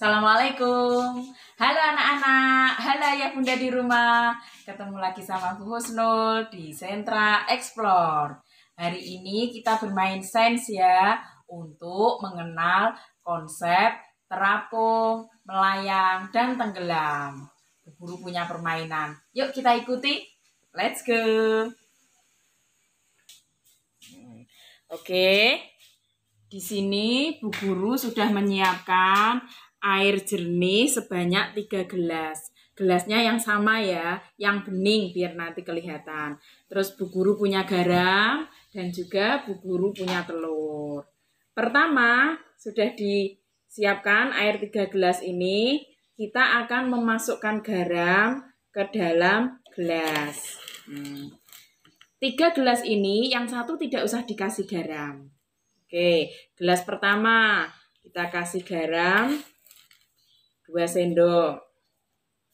Assalamualaikum. Halo anak-anak, halo ya bunda di rumah. Ketemu lagi sama Bu Husnul di Sentra Explore. Hari ini kita bermain sains ya untuk mengenal konsep terapung, melayang, dan tenggelam. Guru punya permainan. Yuk kita ikuti. Let's go. Oke, di sini Bu Guru sudah menyiapkan air jernih sebanyak 3 gelas. Gelasnya yang sama ya, yang bening biar nanti kelihatan. Terus Bu Guru punya garam dan juga Bu Guru punya telur. Pertama, sudah disiapkan air 3 gelas ini, kita akan memasukkan garam ke dalam gelas. Hmm. Tiga gelas ini, yang satu tidak usah dikasih garam. Oke, gelas pertama kita kasih garam, 2 sendok.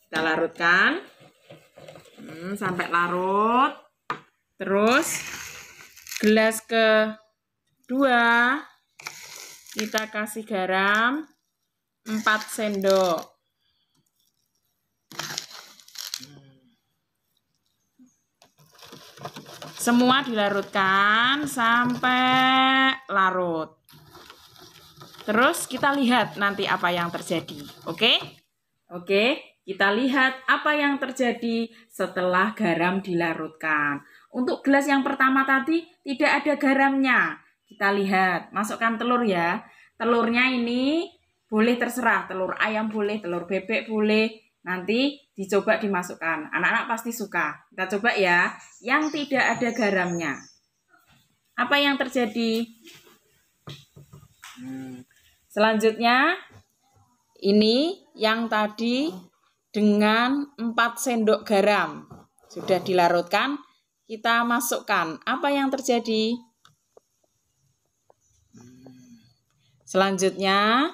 Kita larutkan. Hmm, sampai larut. Terus gelas ke dua kita kasih garam 4 sendok. Semua dilarutkan sampai larut. Terus kita lihat nanti apa yang terjadi. Oke? Oke, kita lihat apa yang terjadi setelah garam dilarutkan. Untuk gelas yang pertama tadi tidak ada garamnya. Kita lihat, masukkan telur ya. Telurnya ini boleh terserah, telur ayam boleh, telur bebek boleh, nanti dicoba dimasukkan. Anak-anak pasti suka. Kita coba ya, yang tidak ada garamnya. Apa yang terjadi? Hmm. Selanjutnya ini yang tadi dengan 4 sendok garam sudah dilarutkan, kita masukkan. Apa yang terjadi? Selanjutnya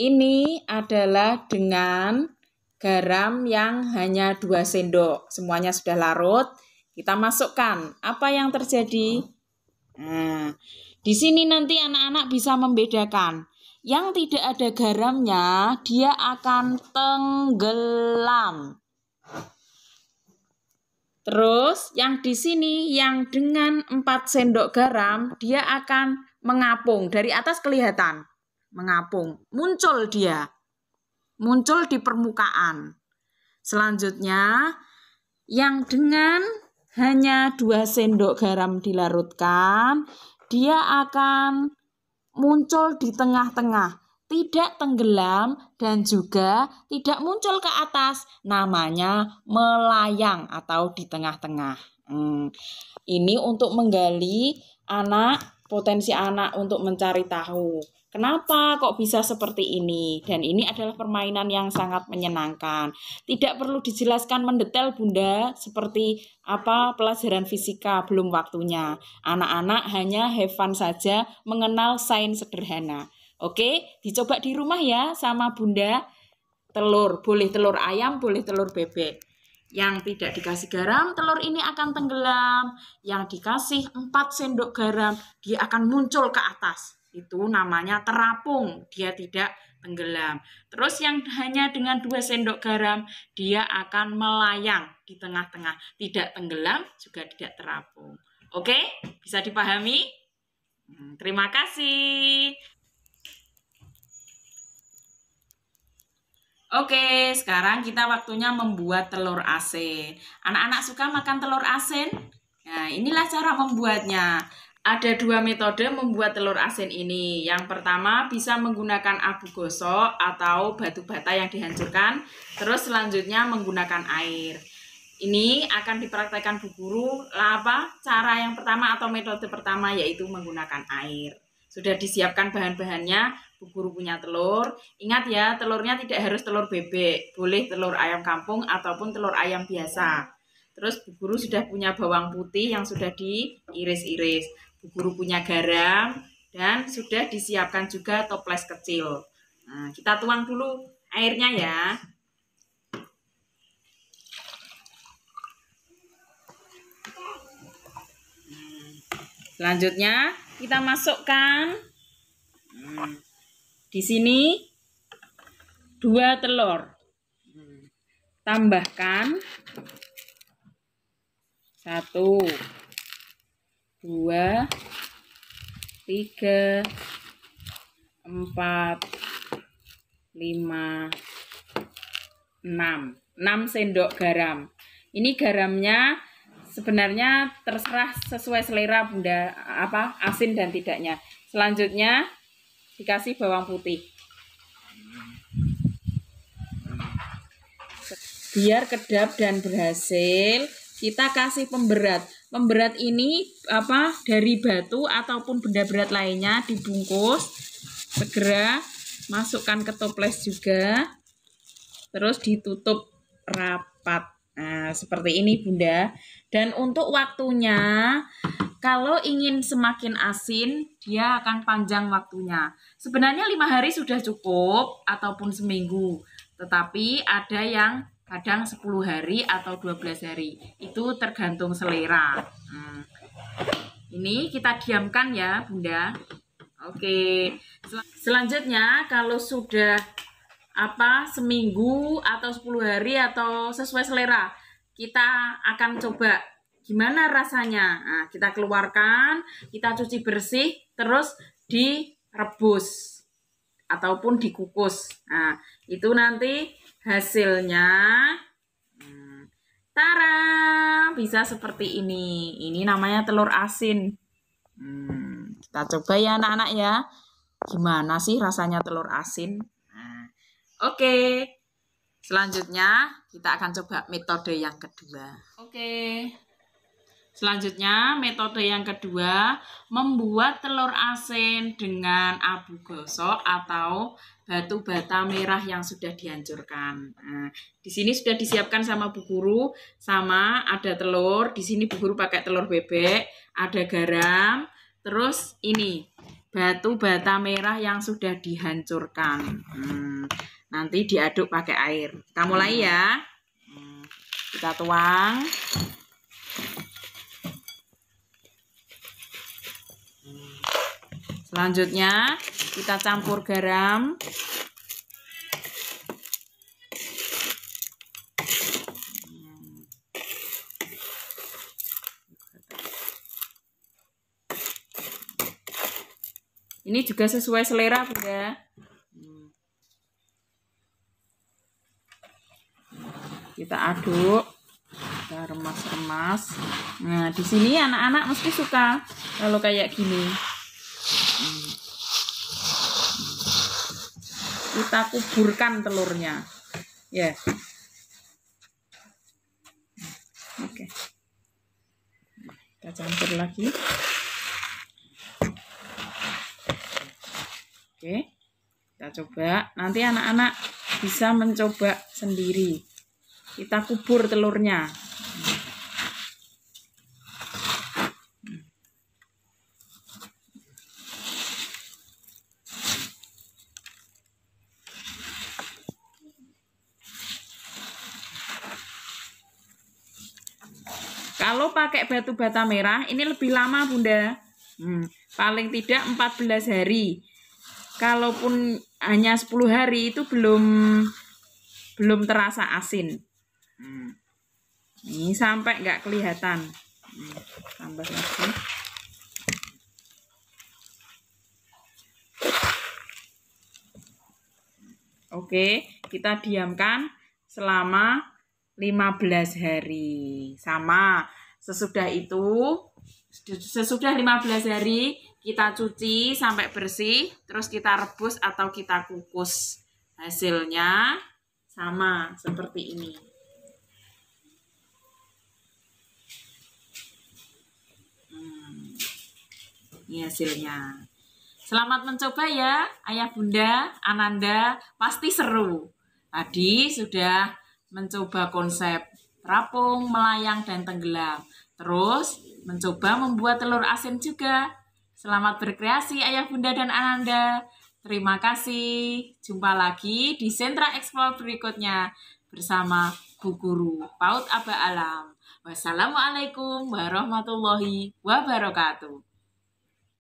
ini adalah dengan garam yang hanya 2 sendok. Semuanya sudah larut, kita masukkan. Apa yang terjadi? Nah, di sini nanti anak-anak bisa membedakan. Yang tidak ada garamnya, dia akan tenggelam. Terus yang di sini yang dengan 4 sendok garam dia akan mengapung dari atas kelihatan mengapung muncul dia muncul di permukaan. Selanjutnya yang dengan hanya 2 sendok garam dilarutkan, dia akan muncul di tengah-tengah, tidak tenggelam dan juga tidak muncul ke atas. Namanya melayang atau di tengah-tengah. Hmm. Ini untuk menggali anak, potensi anak untuk mencari tahu. Kenapa kok bisa seperti ini? Dan ini adalah permainan yang sangat menyenangkan. Tidak perlu dijelaskan mendetail Bunda seperti apa pelajaran fisika belum waktunya. Anak-anak hanya have fun saja mengenal sains sederhana. Oke, dicoba di rumah ya sama Bunda. Telur, boleh telur ayam, boleh telur bebek. Yang tidak dikasih garam, telur ini akan tenggelam. Yang dikasih 4 sendok garam, dia akan muncul ke atas. Itu namanya terapung, dia tidak tenggelam. Terus yang hanya dengan dua sendok garam, dia akan melayang di tengah-tengah, tidak tenggelam juga tidak terapung. Oke, bisa dipahami? Hmm, terima kasih. Oke, sekarang kita waktunya membuat telur asin. Anak-anak suka makan telur asin? Nah, inilah cara membuatnya. Ada dua metode membuat telur asin ini. Yang pertama bisa menggunakan abu gosok atau batu bata yang dihancurkan, terus selanjutnya menggunakan air. Ini akan dipraktekkan Bu Guru apa cara yang pertama atau metode pertama yaitu menggunakan air. Sudah disiapkan bahan-bahannya, Bu Guru punya telur. Ingat ya, telurnya tidak harus telur bebek, boleh telur ayam kampung ataupun telur ayam biasa. Terus Bu Guru sudah punya bawang putih yang sudah diiris-iris. Bu guru punya garam dan sudah disiapkan juga toples kecil. Nah, kita tuang dulu airnya ya. Selanjutnya kita masukkan hmm, di sini dua telur. Tambahkan satu dua, tiga, empat, lima, 6 Enam sendok garam. Ini garamnya sebenarnya terserah sesuai selera bunda apa asin dan tidaknya. Selanjutnya dikasih bawang putih. Biar kedap dan berhasil, kita kasih pemberat. Pemberat ini apa dari batu ataupun benda berat lainnya dibungkus. Segera masukkan ke toples juga. Terus ditutup rapat. Nah, seperti ini Bunda. Dan untuk waktunya, kalau ingin semakin asin, dia akan panjang waktunya. Sebenarnya lima hari sudah cukup, ataupun seminggu. Tetapi ada yang kadang 10 hari atau 12 hari itu tergantung selera hmm. ini kita diamkan ya bunda oke Sel selanjutnya kalau sudah apa seminggu atau 10 hari atau sesuai selera kita akan coba gimana rasanya nah, kita keluarkan kita cuci bersih terus direbus ataupun dikukus. Nah, itu nanti hasilnya hmm, Tara bisa seperti ini. Ini namanya telur asin. Hmm, kita coba ya anak-anak ya. Gimana sih rasanya telur asin? Nah, Oke. Okay. Selanjutnya kita akan coba metode yang kedua. Oke. Okay. Selanjutnya, metode yang kedua, membuat telur asin dengan abu gosok atau batu bata merah yang sudah dihancurkan. Nah, di sini sudah disiapkan sama Bu Guru, sama ada telur, di sini Bu Guru pakai telur bebek, ada garam, terus ini batu bata merah yang sudah dihancurkan. Hmm, nanti diaduk pakai air. Kita mulai ya. Hmm, kita tuang. Selanjutnya kita campur garam. Ini juga sesuai selera, Bunda. Kita aduk, kita remas-remas. Nah, di sini anak-anak mesti suka kalau kayak gini. Kita kuburkan telurnya. Ya. Yeah. Oke. Okay. Kita campur lagi. Oke. Okay. Kita coba. Nanti anak-anak bisa mencoba sendiri. Kita kubur telurnya. Kalau pakai batu bata merah ini lebih lama Bunda. Hmm, paling tidak 14 hari. Kalaupun hanya 10 hari itu belum belum terasa asin. Hmm. Ini sampai nggak kelihatan. Hmm, tambah lagi. Oke, kita diamkan selama 15 hari. Sama Sesudah itu, sesudah 15 hari kita cuci sampai bersih, terus kita rebus atau kita kukus. Hasilnya sama seperti ini. Hmm, ini hasilnya. Selamat mencoba ya, Ayah Bunda, Ananda, pasti seru. Tadi sudah mencoba konsep terapung, melayang, dan tenggelam. Terus, mencoba membuat telur asin juga. Selamat berkreasi Ayah Bunda dan Ananda. Terima kasih. Jumpa lagi di sentra eksplor berikutnya bersama Bu Guru Paut Aba Alam. Wassalamualaikum warahmatullahi wabarakatuh.